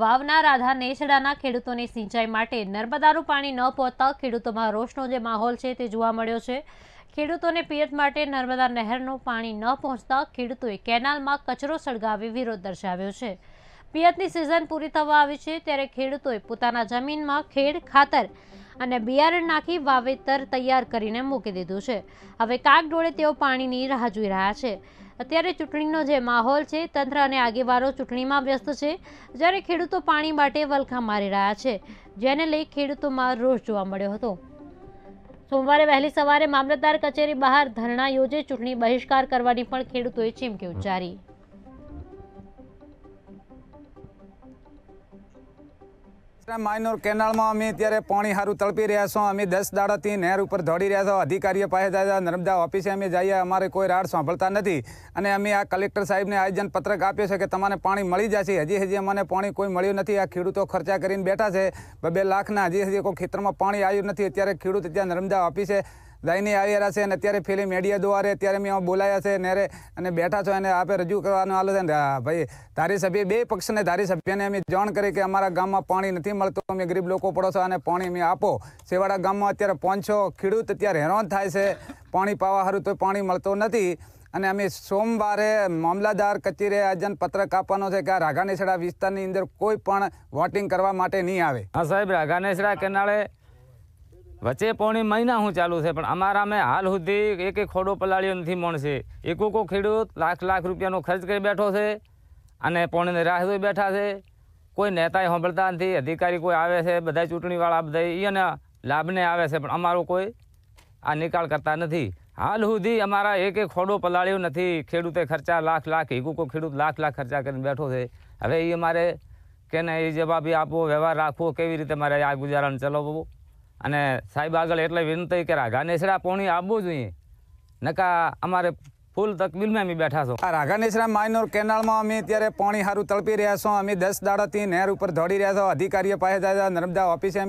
વાવના રાધા નેસડાના ખેડૂતોને સિંચાઈ માટે નર્મદાનું પાણી ન પહોંચતા ખેડૂતોમાં રોષનો જે માહોલ છે તે જોવા મળ્યો છે ખેડૂતોને પિયત માટે નર્મદા નહેરનું પાણી ન પહોંચતા ખેડૂતોએ કેનાલમાં કચરો સળગાવી વિરોધ દર્શાવ્યો છે પિયતની સિઝન પૂરી થવા આવી છે ત્યારે ખેડૂતોએ પોતાના જમીનમાં ખેડ ખાતર અને બિયારણ નાખી વાવેતર તૈયાર કરીને મૂકી દીધું છે હવે ડોળે તેઓ પાણીની રાહ જોઈ રહ્યા છે અત્યારે ચૂંટણીનો જે માહોલ છે તંત્ર અને આગેવારો ચૂંટણીમાં વ્યસ્ત છે જ્યારે ખેડૂતો પાણી માટે વલખા મારી રહ્યા છે જેને લઈ ખેડૂતોમાં રોષ જોવા મળ્યો હતો સોમવારે વહેલી સવારે મામલતદાર કચેરી બહાર ધરણા યોજે ચૂંટણી બહિષ્કાર કરવાની પણ ખેડૂતોએ ચીમકી ઉચ્ચારી માઇનોર કેનાલમાં અમે અત્યારે પાણી સારું તળપી રહ્યા છો અમે દસ દાડાથી નહેર ઉપર દોડી રહ્યા છો અધિકારીઓ પાસે જાય નર્મદા ઓફિસે અમે જઈએ અમારે કોઈ રાડ સાંભળતા નથી અને અમે આ કલેક્ટર સાહેબને આયોજન પત્રક આપ્યો છે કે તમને પાણી મળી જશે હજી હજી અમને પાણી કોઈ મળ્યું નથી આ ખેડૂતો ખર્ચા કરીને બેઠા છે બે લાખના હજી હજી કોઈ ખેતરમાં પાણી આવ્યું નથી અત્યારે ખેડૂત અત્યારે નર્મદા ઓફિસે લઈને આવી રહ્યા છે અને અત્યારે ફિલ્મ મીડિયા દ્વારા અત્યારે અમે બોલાયા છે ને અને બેઠા છો એને આપે રજૂ કરવાનું હાલો છે ને ભાઈ ધારીસભ્ય બે પક્ષને ધારીસભ્યને અમે જાણ કરી કે અમારા ગામમાં પાણી નથી મળતું અમે ગરીબ લોકો પડો છો અને પાણી અમે આપો સેવાડા ગામમાં અત્યારે પહોંચો ખેડૂત અત્યારે હેરાન થાય છે પાણી પાવા સારું તો પાણી મળતું નથી અને અમે સોમવારે મામલાદાર કચેરીએ આજન પત્રક કાપવાનો છે કે આ રાઘાનેસડા વિસ્તારની અંદર કોઈ પણ વોટિંગ કરવા માટે નહીં આવે હા સાહેબ રાઘાનેસડા કેનાળે વચ્ચે પોણી મહિના હું ચાલુ છે પણ અમારા મેં હાલ સુધી એક એક ખોડો પલાળ્યો નથી મળશે એકોકો ખેડૂત લાખ લાખ રૂપિયાનો ખર્ચ કરી બેઠો છે અને પોણીને રાહ જોઈ બેઠા છે કોઈ નેતાએ સાંભળતા નથી અધિકારી કોઈ આવે છે બધા ચૂંટણીવાળા બધા એને લાભને આવે છે પણ અમારો કોઈ આ નિકાળ કરતા નથી હાલ સુધી અમારા એક એક ખોડો પલાળ્યો નથી ખેડૂતે ખર્ચા લાખ લાખ એકોકો ખેડૂત લાખ લાખ ખર્ચા કરીને બેઠો છે હવે એ અમારે કેને એ જવાબી આપવો વ્યવહાર રાખવો કેવી રીતે મારે આ ગુજારાને ચલાવવો અને સાહેબ આગળ એટલે વિનંતી કે ગાનેસડા પોણી આવવું જોઈએ નકા અમારે ફૂલ તકબીલમાં અમે બેઠા છો આ રાઘાનેશરામ માઇનોર કેનાલમાં અમે ત્યારે પાણી સારું તળપી રહ્યા છો અમે દસ દાડાથી નહેર ઉપર દોડી રહ્યા છો અધિકારીઓ પાસે નર્મદા ઓફિસે અમે